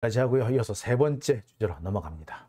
까지 하고요. 이어서 세 번째 주제로 넘어갑니다.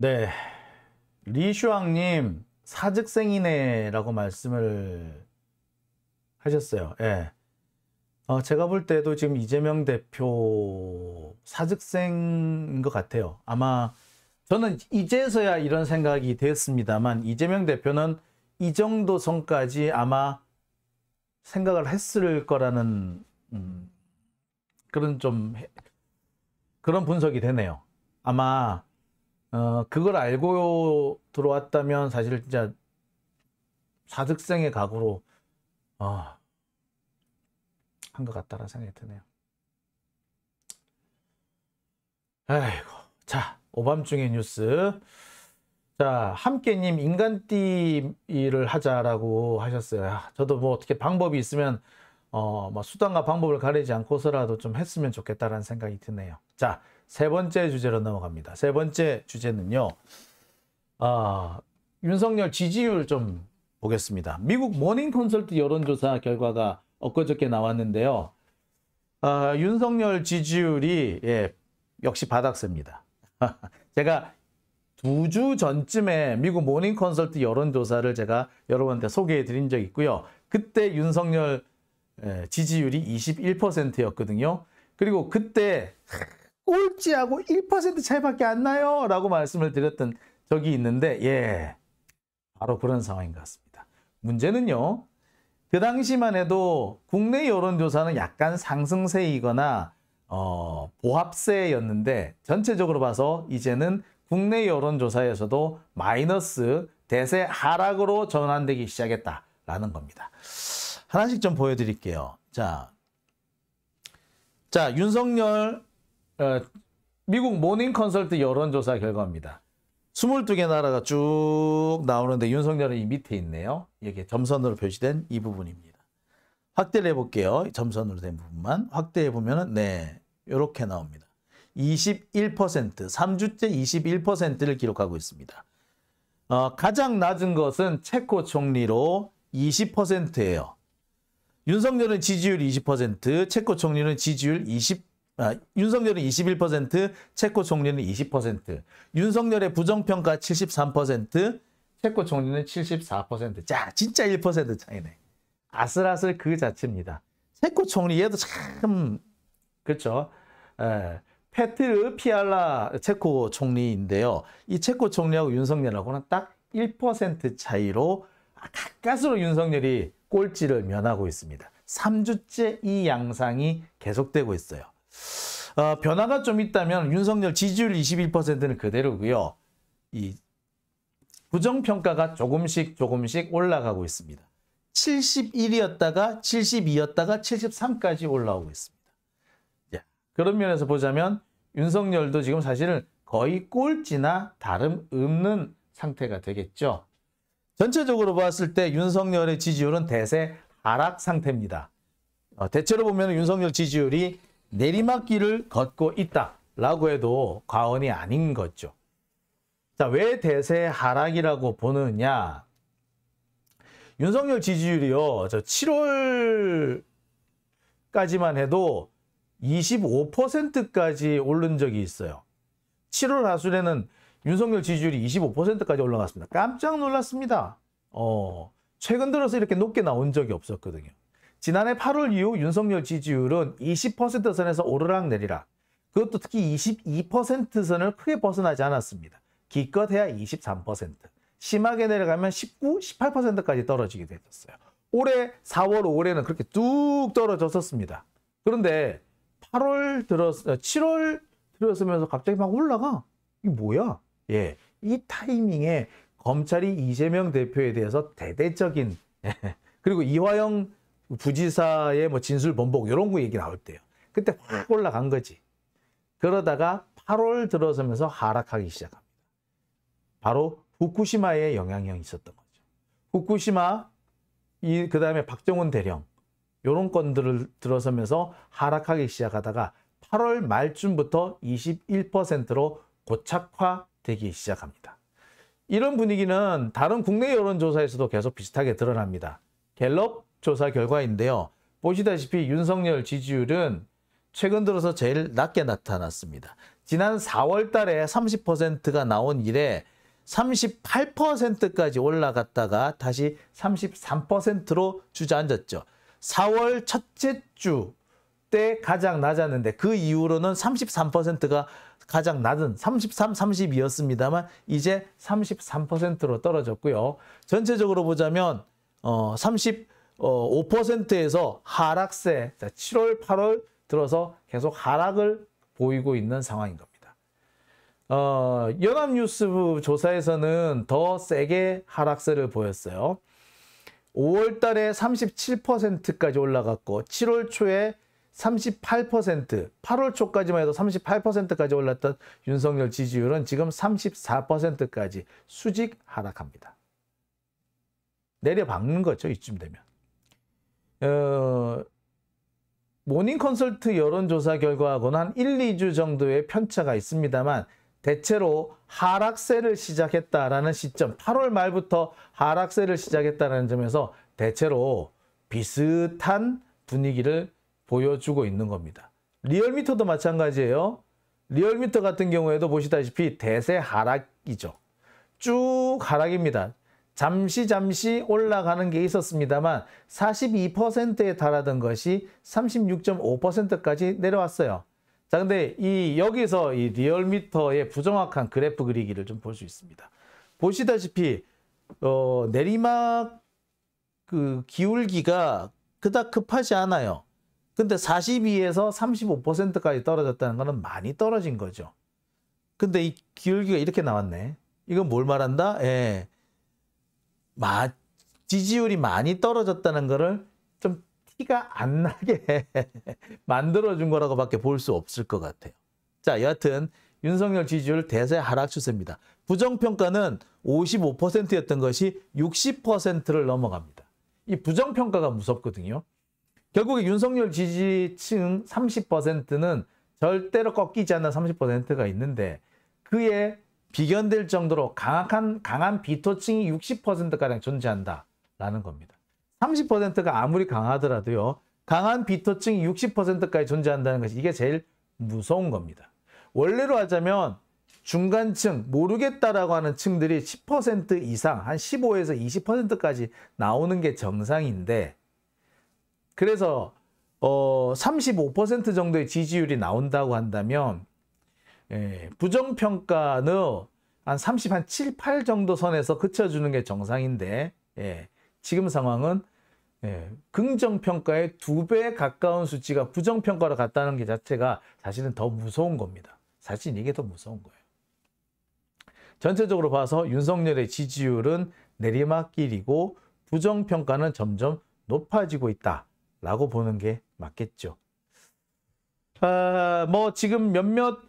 네. 리슈왕님, 사직생이네라고 말씀을 하셨어요. 예. 어, 제가 볼 때도 지금 이재명 대표 사직생인 것 같아요. 아마 저는 이제서야 이런 생각이 되었습니다만 이재명 대표는 이 정도 선까지 아마 생각을 했을 거라는 음, 그런 좀 그런 분석이 되네요. 아마 어, 그걸 알고 들어왔다면 사실 진짜 사득생의 각오로 아, 한것 같다라는 생각이 드네요. 아이고, 자 오밤중의 뉴스. 자 함께님 인간띠를 하자라고 하셨어요. 저도 뭐 어떻게 방법이 있으면 어, 뭐 수단과 방법을 가리지 않고서라도 좀 했으면 좋겠다라는 생각이 드네요. 자, 세 번째 주제로 넘어갑니다. 세 번째 주제는요. 아, 윤석열 지지율 좀 보겠습니다. 미국 모닝 컨설트 여론조사 결과가 엊그저께 나왔는데요. 어, 윤석열 지지율이 예, 역시 바닥셉니다. 제가 두 주 전쯤에 미국 모닝 컨설트 여론조사를 제가 여러분한테 소개해 드린 적이 있고요. 그때 윤석열 예, 지지율이 21%였거든요. 그리고 그때 꼴찌하고 1% 차이밖에 안 나요 라고 말씀을 드렸던 적이 있는데 예 바로 그런 상황인 것 같습니다. 문제는요. 그 당시만 해도 국내 여론조사는 약간 상승세이거나 어, 보합세였는데 전체적으로 봐서 이제는 국내 여론조사에서도 마이너스 대세 하락으로 전환되기 시작했다라는 겁니다. 하나씩 좀 보여드릴게요. 자, 자 윤석열 어, 미국 모닝 컨설트 여론조사 결과입니다. 22개 나라가 쭉 나오는데 윤석열은 이 밑에 있네요. 여게 점선으로 표시된 이 부분입니다. 확대를 해볼게요. 점선으로 된 부분만. 확대해보면 은 네, 이렇게 나옵니다. 21%, 3주째 21%를 기록하고 있습니다. 어, 가장 낮은 것은 체코 총리로 20%예요. 윤석열은 지지율 20%, 체코 총리는 지지율 20%. 아, 윤석열은 21%, 체코 총리는 20%, 윤석열의 부정평가 73%, 체코 총리는 74%. 자, 진짜 1% 차이네. 아슬아슬 그 자체입니다. 체코 총리 얘도 참 그렇죠. 에, 페트르 피알라 체코 총리인데요. 이 체코 총리하고 윤석열하고는 딱 1% 차이로 가까스로 윤석열이 꼴찌를 면하고 있습니다. 3주째 이 양상이 계속되고 있어요. 어, 변화가 좀 있다면 윤석열 지지율 21%는 그대로고요. 이 부정평가가 조금씩 조금씩 올라가고 있습니다. 71이었다가 72였다가 73까지 올라오고 있습니다. 예. 그런 면에서 보자면 윤석열도 지금 사실은 거의 꼴찌나 다름없는 상태가 되겠죠. 전체적으로 봤을 때 윤석열의 지지율은 대세 하락 상태입니다. 어, 대체로 보면 윤석열 지지율이 내리막길을 걷고 있다라고 해도 과언이 아닌 거죠. 자, 왜 대세 하락이라고 보느냐? 윤석열 지지율이요. 저 7월까지만 해도 25%까지 오른 적이 있어요. 7월 하순에는 윤석열 지지율이 25%까지 올라갔습니다. 깜짝 놀랐습니다. 어, 최근 들어서 이렇게 높게 나온 적이 없었거든요. 지난해 8월 이후 윤석열 지지율은 20% 선에서 오르락내리락 그것도 특히 22% 선을 크게 벗어나지 않았습니다. 기껏해야 23%, 심하게 내려가면 19, 18%까지 떨어지게 됐었어요 올해 4월, 5월에는 그렇게 뚝 떨어졌었습니다. 그런데 8월 들었, 7월 어, 들었으면서 갑자기 막 올라가. 이게 뭐야? 예. 이 타이밍에 검찰이 이재명 대표에 대해서 대대적인, 그리고 이화영 부지사의 뭐 진술 번복 이런 거 얘기 나올 때요. 그때 확 네. 올라간 거지. 그러다가 8월 들어서면서 하락하기 시작합니다. 바로 후쿠시마의 영향력이 있었던 거죠. 후쿠시마 그다음에 박정훈 대령 요런 건들을 들어서면서 하락하기 시작하다가 8월 말쯤부터 21%로 고착화되기 시작합니다. 이런 분위기는 다른 국내 여론조사에서도 계속 비슷하게 드러납니다. 갤럽, 조사 결과인데요. 보시다시피 윤석열 지지율은 최근 들어서 제일 낮게 나타났습니다. 지난 4월 달에 30%가 나온 이래 38%까지 올라갔다가 다시 33%로 주저앉았죠. 4월 첫째 주 때 가장 낮았는데 그 이후로는 33%가 가장 낮은 33, 32였습니다만 이제 33%로 떨어졌고요. 전체적으로 보자면 어, 30 5%에서 어, 하락세 7월, 8월 들어서 계속 하락을 보이고 있는 상황인 겁니다. 어, 연합뉴스부 조사에서는 더 세게 하락세를 보였어요. 5월 달에 37%까지 올라갔고 7월 초에 38%, 8월 초까지만 해도 38%까지 올랐던 윤석열 지지율은 지금 34%까지 수직 하락합니다. 내려박는 거죠, 이쯤 되면. 어, 모닝 컨설트 여론조사 결과하고는 한 1, 2주 정도의 편차가 있습니다만 대체로 하락세를 시작했다라는 시점 8월 말부터 하락세를 시작했다는 점에서 대체로 비슷한 분위기를 보여주고 있는 겁니다. 리얼미터도 마찬가지예요. 리얼미터 같은 경우에도 보시다시피 대세 하락이죠. 쭉 하락입니다. 잠시 잠시 올라가는 게 있었습니다만 42%에 달하던 것이 36.5%까지 내려왔어요. 자, 근데 이 여기서 이 리얼미터의 부정확한 그래프 그리기를 좀 볼 수 있습니다. 보시다시피 어, 내리막 그 기울기가 그닥 급하지 않아요. 근데 42에서 35%까지 떨어졌다는 것은 많이 떨어진 거죠. 근데 이 기울기가 이렇게 나왔네. 이건 뭘 말한다? 예. 마, 지지율이 많이 떨어졌다는 것을 좀 티가 안 나게 만들어준 거라고 밖에 볼 수 없을 것 같아요. 자, 여하튼 윤석열 지지율 대세 하락 추세입니다. 부정평가는 55%였던 것이 60%를 넘어갑니다. 이 부정평가가 무섭거든요. 결국에 윤석열 지지층 30%는 절대로 꺾이지 않는 30%가 있는데 그의 비견될 정도로 강한, 강한 비토층이 60%가량 존재한다라는 겁니다. 30%가 아무리 강하더라도요. 강한 비토층이 60%까지 존재한다는 것이 이게 제일 무서운 겁니다. 원래로 하자면 중간층, 모르겠다라고 하는 층들이 10% 이상, 한 15에서 20%까지 나오는 게 정상인데 그래서 어, 35% 정도의 지지율이 나온다고 한다면 예, 부정평가는 한 30, 한 7, 8 정도 선에서 그쳐주는 게 정상인데 예, 지금 상황은 예, 긍정평가의 두 배 가까운 수치가 부정평가로 갔다는 게 자체가 사실은 더 무서운 겁니다. 사실 이게 더 무서운 거예요. 전체적으로 봐서 윤석열의 지지율은 내리막길이고 부정평가는 점점 높아지고 있다라고 보는 게 맞겠죠. 아, 뭐 지금 몇몇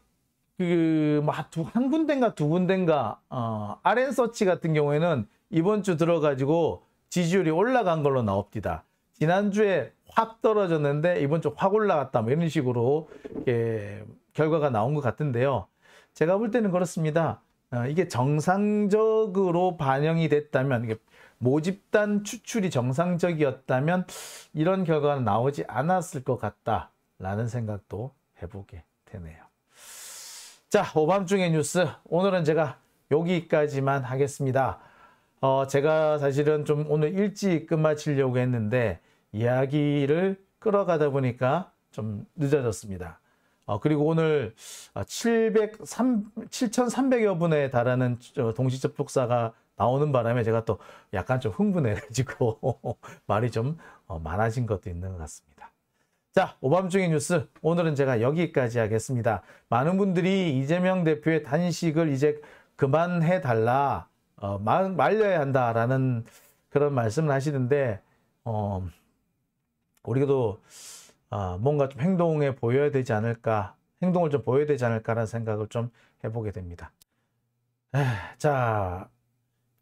그뭐한 군데인가 두 군데인가 어, RN 서치 같은 경우에는 이번 주 들어가지고 지지율이 올라간 걸로 나옵니다. 지난주에 확 떨어졌는데 이번 주 확 올라갔다 뭐 이런 식으로 예, 결과가 나온 것 같은데요. 제가 볼 때는 그렇습니다. 어, 이게 정상적으로 반영이 됐다면 이게 모집단 추출이 정상적이었다면 이런 결과는 나오지 않았을 것 같다라는 생각도 해보게 되네요. 자, 오밤중의 뉴스. 오늘은 제가 여기까지만 하겠습니다. 어, 제가 사실은 좀 오늘 일찍 끝마치려고 했는데 이야기를 끌어가다 보니까 좀 늦어졌습니다. 어, 그리고 오늘 700, 3, 7,300여 분에 달하는 동시 접속사가 나오는 바람에 제가 또 약간 좀 흥분해가지고 말이 좀 어, 많아진 것도 있는 것 같습니다. 자, 오밤중의 뉴스. 오늘은 제가 여기까지 하겠습니다. 많은 분들이 이재명 대표의 단식을 이제 그만해달라, 어, 말려야 한다라는 그런 말씀을 하시는데, 어, 우리도 어, 뭔가 좀 행동에 보여야 되지 않을까, 행동을 좀 보여야 되지 않을까라는 생각을 좀 해보게 됩니다. 에휴, 자,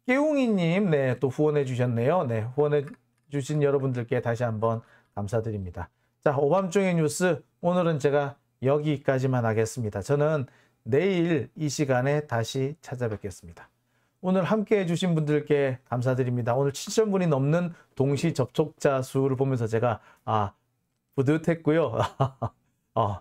깨웅이님, 네, 또 후원해 주셨네요. 네, 후원해 주신 여러분들께 다시 한번 감사드립니다. 자, 오밤중의 뉴스 오늘은 제가 여기까지만 하겠습니다. 저는 내일 이 시간에 다시 찾아뵙겠습니다. 오늘 함께 해주신 분들께 감사드립니다. 오늘 7 0 0 0 분이 넘는 동시 접촉자 수를 보면서 제가 아 뿌듯했고요. 어,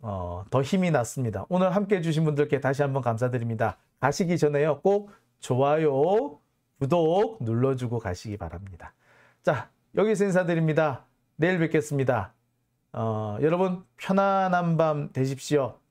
어, 더 힘이 났습니다. 오늘 함께 해주신 분들께 다시 한번 감사드립니다. 가시기 전에요. 꼭 좋아요, 구독 눌러주고 가시기 바랍니다. 자, 여기서 인사드립니다. 내일 뵙겠습니다. 어, 여러분 편안한 밤 되십시오.